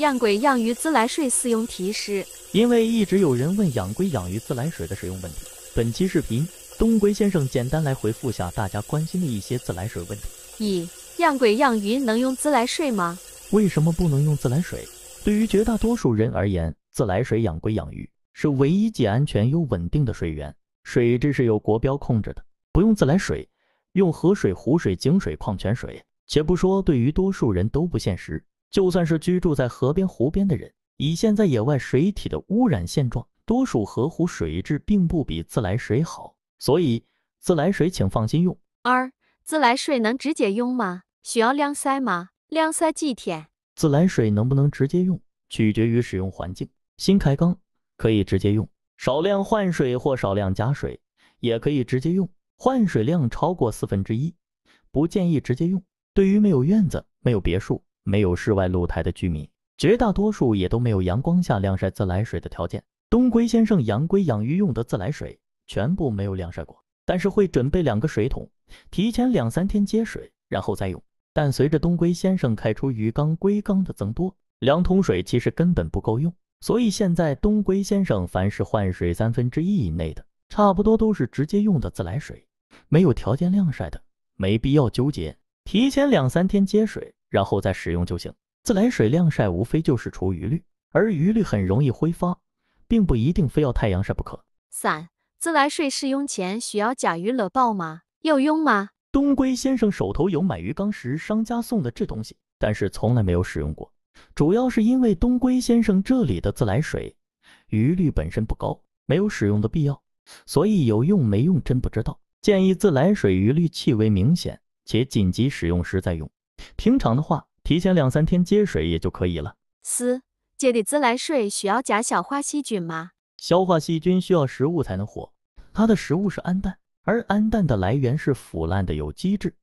养龟养鱼自来水使用提示：因为一直有人问养龟养鱼自来水的使用问题，本期视频东龟先生简单来回复下大家关心的一些自来水问题。一、养龟养鱼能用自来水吗？为什么不能用自来水？对于绝大多数人而言，自来水养龟养鱼是唯一既安全又稳定的水源，水质是由国标控制的。不用自来水，用河水、湖水、井水、矿泉水，且不说对于多数人都不现实。就算是居住在河边湖边的人，以现在野外水体的污染现状，多数河湖水质并不比自来水好，所以自来水请放心用。二、自来水能直接用吗？需要晾晒吗？晾晒几天？自来水能不能直接用，取决于使用环境。新开缸可以直接用，少量换水或少量加水也可以直接用，换水量超过四分之一，不建议直接用。对于没有院子、没有别墅。没有室外露台的居民，绝大多数也都没有阳光下晾晒自来水的条件。东龟先生养龟养鱼用的自来水全部没有晾晒过，但是会准备两个水桶，提前两三天接水，然后再用。但随着东龟先生开出鱼缸、龟缸的增多，两桶水其实根本不够用。所以现在东龟先生凡是换水三分之一以内的，差不多都是直接用的自来水，没有条件晾晒的，没必要纠结，提前两三天接水。然后再使用就行。自来水晾晒无非就是除余氯，而余氯很容易挥发，并不一定非要太阳晒不可。三、自来水使用前需要加鱼乐宝吗？有用吗？东龟先生手头有买鱼缸时商家送的这东西，但是从来没有使用过，主要是因为东龟先生这里的自来水余氯本身不高，没有使用的必要，所以有用没用真不知道。建议自来水余氯气味明显且紧急使用时再用。平常的话，提前两三天接水也就可以了。四，接的自来水需要加消化细菌吗？消化细菌需要食物才能活，它的食物是氨氮，而氨氮的来源是腐烂的有机质，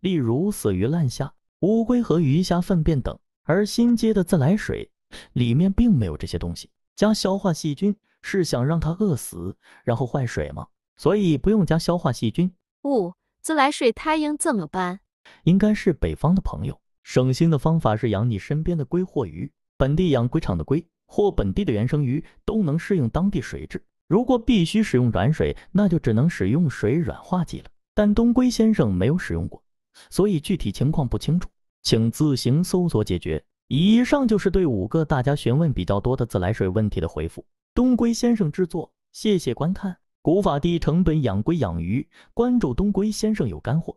例如死鱼烂虾、乌龟和鱼虾粪便等。而新接的自来水里面并没有这些东西，加消化细菌是想让它饿死，然后坏水吗？所以不用加消化细菌。五，自来水太硬怎么办？应该是北方的朋友，省心的方法是养你身边的龟或鱼，本地养龟场的龟或本地的原生鱼都能适应当地水质。如果必须使用软水，那就只能使用水软化剂了。但东龟先生没有使用过，所以具体情况不清楚，请自行搜索解决。以上就是对五个大家询问比较多的自来水问题的回复。东龟先生制作，谢谢观看。古法低成本养龟养鱼，关注东龟先生有干货。